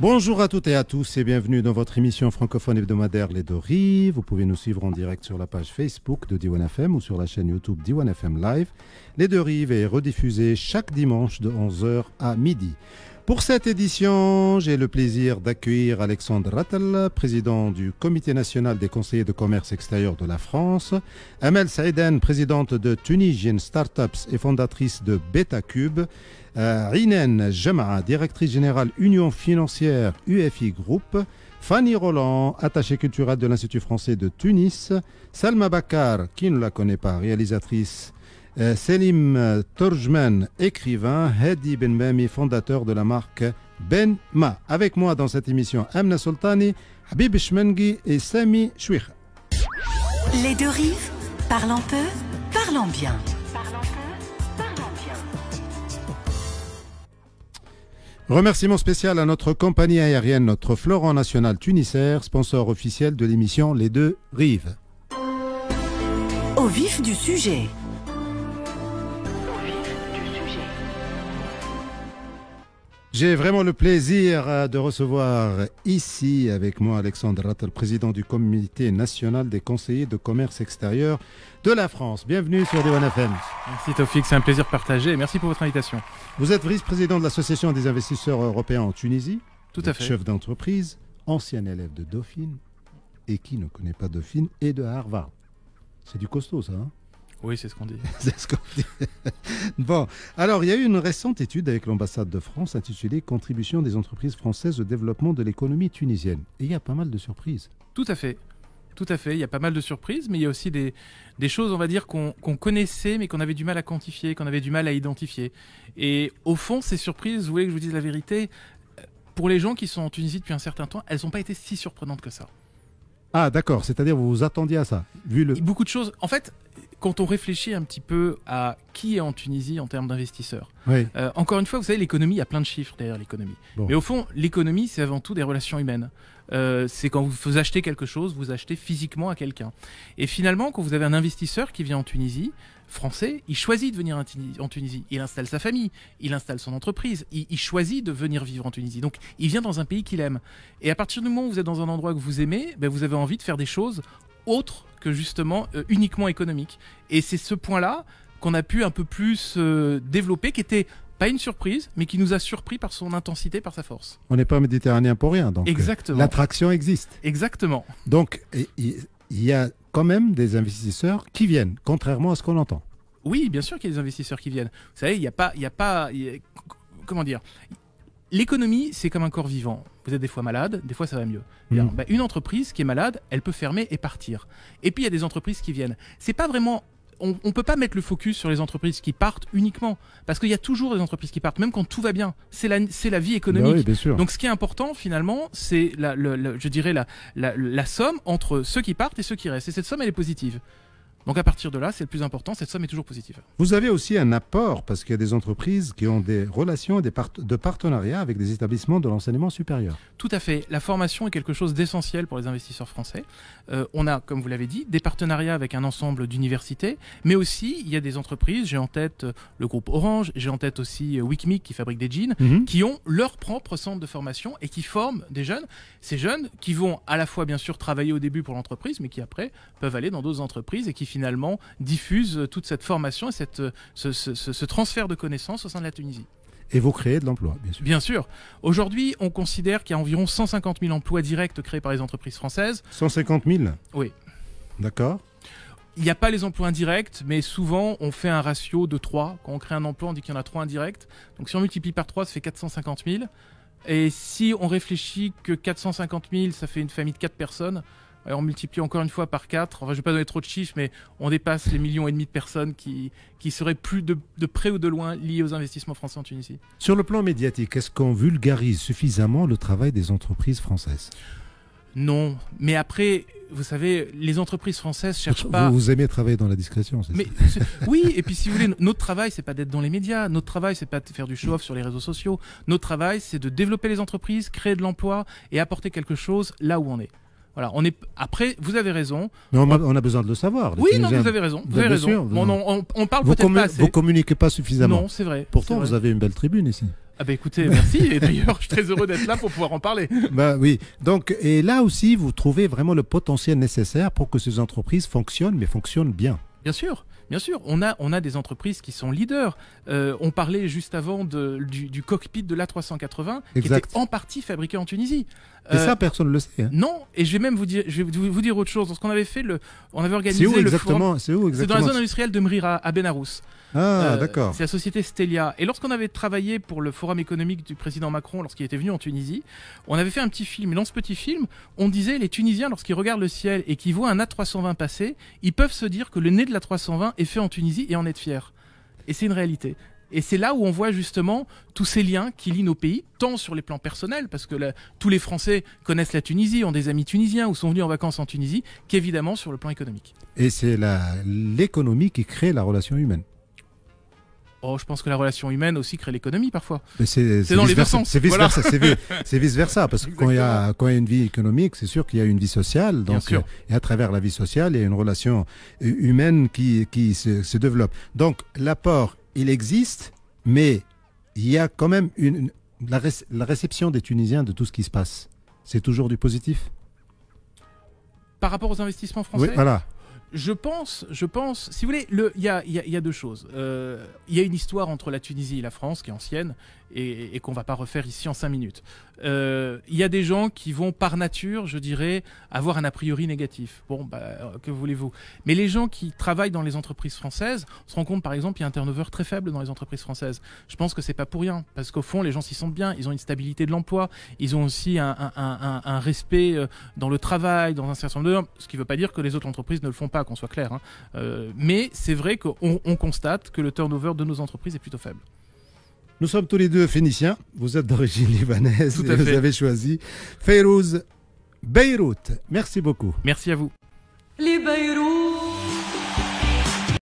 Bonjour à toutes et à tous et bienvenue dans votre émission francophone hebdomadaire Les Deux Rives. Vous pouvez nous suivre en direct sur la page Facebook de D1FM ou sur la chaîne YouTube D1FM Live. Les Deux Rives est rediffusée chaque dimanche de 11h à midi. Pour cette édition, j'ai le plaisir d'accueillir Alexandre Rattel, président du Comité national des conseillers de commerce extérieur de la France, Amel Saïden, présidente de Tunisian Startups et fondatrice de BetaCube, Cube, euh, Rinen directrice générale Union financière UFI Group, Fanny Roland, attachée culturelle de l'Institut français de Tunis, Salma Bakar, qui ne la connaît pas, réalisatrice euh, Selim Torjman, écrivain, Hedi Ben et fondateur de la marque Ben Ma. Avec moi dans cette émission, Amna Soltani, Habib Shmengi et Sami Chouir Les deux rives, parlons peu, parlons bien. Remerciement spécial à notre compagnie aérienne, notre Florent National Tunisair, sponsor officiel de l'émission Les Deux Rives. Au vif du sujet. J'ai vraiment le plaisir euh, de recevoir ici avec moi Alexandre Rattel, président du comité national des conseillers de commerce extérieur de la France. Bienvenue sur Diwan FM. Merci Tofik, c'est un plaisir partagé. Merci pour votre invitation. Vous êtes vice-président de l'Association des investisseurs européens en Tunisie. Tout à fait. Chef d'entreprise, ancien élève de Dauphine et qui ne connaît pas Dauphine et de Harvard. C'est du costaud ça. Hein oui, c'est ce qu'on dit. c'est ce qu'on dit. bon, alors il y a eu une récente étude avec l'ambassade de France intitulée Contribution des entreprises françaises au développement de l'économie tunisienne. Et il y a pas mal de surprises. Tout à fait. Tout à fait, il y a pas mal de surprises, mais il y a aussi des, choses, on va dire, qu'on connaissait, mais qu'on avait du mal à quantifier, qu'on avait du mal à identifier. Et au fond, ces surprises, vous voulez que je vous dise la vérité, pour les gens qui sont en Tunisie depuis un certain temps, elles n'ont pas été si surprenantes que ça. Ah d'accord, c'est-à-dire vous vous attendiez à ça, vu le... Beaucoup de choses. En fait, quand on réfléchit un petit peu à qui est en Tunisie en termes d'investisseurs. Euh, encore une fois, vous savez, l'économie, a plein de chiffres derrière l'économie. Mais au fond, l'économie, c'est avant tout des relations humaines. Euh, c'est quand vous achetez quelque chose, vous achetez physiquement à quelqu'un. Et finalement, quand vous avez un investisseur qui vient en Tunisie, français, il choisit de venir en Tunisie. Il installe sa famille, il installe son entreprise, il, choisit de venir vivre en Tunisie. Donc, il vient dans un pays qu'il aime. Et à partir du moment où vous êtes dans un endroit que vous aimez, ben, vous avez envie de faire des choses autre que justement euh, uniquement économique. Et c'est ce point-là qu'on a pu un peu plus euh, développer, qui était pas une surprise, mais qui nous a surpris par son intensité, par sa force. On n'est pas méditerranéen pour rien, donc euh, Exactement. l'attraction existe. Exactement. Donc il y, a quand même des investisseurs qui viennent, contrairement à ce qu'on entend. Oui, bien sûr qu'il y a des investisseurs qui viennent. Vous savez, il n'y a pas, il y a pas, comment dire, L'économie, c'est comme un corps vivant. Vous êtes des fois malade, des fois ça va mieux. Mm. Bah, une entreprise qui est malade, elle peut fermer et partir. Et puis il y a des entreprises qui viennent. C'est pas vraiment on, ne peut pas mettre le focus sur les entreprises qui partent uniquement, parce qu'il y a toujours des entreprises qui partent, même quand tout va bien. C'est la, la vie bah économique. Donc ce qui est important finalement, c'est je dirais la, la, somme entre ceux qui partent et ceux qui restent. Et cette somme, elle est positive. Donc à partir de là, c'est le plus important, cette somme est toujours positive. Vous avez aussi un apport, parce qu'il y a des entreprises qui ont des relations et des partenariats de avec des établissements de l'enseignement supérieur. Tout à fait. La formation est quelque chose d'essentiel pour les investisseurs français. Euh, on a, comme vous l'avez dit, des partenariats avec un ensemble d'universités, mais aussi il y a des entreprises, j'ai en tête euh, le groupe Orange, j'ai en tête aussi euh, Wikimic qui fabrique des jeans, mhm. qui ont leur propre centre de formation et qui forment des jeunes. Ces jeunes qui vont à la fois, bien sûr, travailler au début pour l'entreprise, mais qui après peuvent aller dans d'autres entreprises et qui finalement diffuse toute cette formation et cette, ce, transfert de connaissances au sein de la Tunisie. Et vous créez de l'emploi, bien sûr. Bien sûr. Aujourd'hui, on considère qu'il y a environ 150 000 emplois directs créés par les entreprises françaises. 150 000 Oui. D'accord. Il n'y a pas les emplois indirects, mais souvent on fait un ratio de 3. Quand on crée un emploi, on dit qu'il y en a 3 indirects. Donc si on multiplie par 3, ça fait 450 000. Et si on réfléchit que 450 000, ça fait une famille de 4 personnes, on multiplie encore une fois par 4, enfin je vais pas donner trop de chiffres, mais on dépasse les millions et demi de personnes qui, qui seraient plus de, près ou de loin liées aux investissements français en Tunisie. Sur le plan médiatique, est-ce qu'on vulgarise suffisamment le travail des entreprises françaises non, mais après, vous savez, les entreprises françaises cherchent vous, pas. Vous aimez travailler dans la discrétion, c'est mais, ça Oui, et puis si vous voulez, notre travail, ce n'est pas d'être dans les médias. Notre travail, ce n'est pas de faire du show-off sur les réseaux sociaux. Notre travail, c'est de développer les entreprises, créer de l'emploi et apporter quelque chose là où on est. Voilà, on est après. Vous avez raison. Mais on, A, besoin de le savoir. Oui, non, vous avez raison. Vous, raison. on, parle peut-être pas assez. Vous communiquez pas suffisamment. Non, c'est vrai. Pourtant, vous avez une belle tribune ici. Ah bah, écoutez, merci. Et d'ailleurs, je suis très heureux d'être là pour pouvoir en parler. Bah oui. Donc, et là aussi, vous trouvez vraiment le potentiel nécessaire pour que ces entreprises fonctionnent, mais fonctionnent bien. Bien sûr, bien sûr. On a, on a des entreprises qui sont leaders. Euh, on parlait juste avant du, cockpit de l'A380 qui était en partie fabriqué en Tunisie. et euh, ça, personne ne le sait. Hein. Non, et je vais même vous dire, je vous dire autre chose. Lorsqu'on avait fait le, on avait organisé le C'est où exactement C'est dans la zone industrielle de Mrira, à Benarous. Ah, euh, d'accord. C'est la société Stelia. Et lorsqu'on avait travaillé pour le forum économique du président Macron, lorsqu'il était venu en Tunisie, on avait fait un petit film. Et dans ce petit film, on disait les Tunisiens, lorsqu'ils regardent le ciel et qu'ils voient un A320 passer, ils peuvent se dire que le nez de l'A320 est fait en Tunisie et en être fiers. Et c'est une réalité. Et c'est là où on voit justement tous ces liens qui lient nos pays, tant sur les plans personnels, parce que tous les Français connaissent la Tunisie, ont des amis tunisiens ou sont venus en vacances en Tunisie, qu'évidemment sur le plan économique. Et c'est l'économie qui crée la relation humaine. Oh, je pense que la relation humaine aussi crée l'économie parfois. C'est dans les C'est vice, vice versa, parce que quand il, y a, quand il y a une vie économique, c'est sûr qu'il y a une vie sociale. Donc, euh, et à travers la vie sociale, il y a une relation euh, humaine qui, qui se, développe. Donc l'apport, il existe, mais il y a quand même une, la, la réception des Tunisiens de tout ce qui se passe. C'est toujours du positif. Par rapport aux investissements français. Oui, voilà je pense, je pense, si vous voulez, il y a, deux choses. Euh, il y a une histoire entre la Tunisie et la France qui est ancienne et, et qu'on va pas refaire ici en cinq minutes. Euh, il y a des gens qui vont par nature, je dirais, avoir un a priori négatif. Bon, bah, euh, que voulez-vous Mais les gens qui travaillent dans les entreprises françaises, on se rend compte par exemple, il y a un turnover très faible dans les entreprises françaises. Je pense que c'est pas pour rien, parce qu'au fond, les gens s'y sentent bien, ils ont une stabilité de l'emploi, ils ont aussi un, un, respect dans le travail, dans un certain nombre Ce qui ne veut pas dire que les autres entreprises ne le font pas qu'on soit clair. Hein. Euh, mais c'est vrai qu'on constate que le turnover de nos entreprises est plutôt faible. Nous sommes tous les deux phéniciens. Vous êtes d'origine libanaise vous avez choisi Fayrouz Beyrouth. Merci beaucoup. Merci à vous. Les Beyrouth.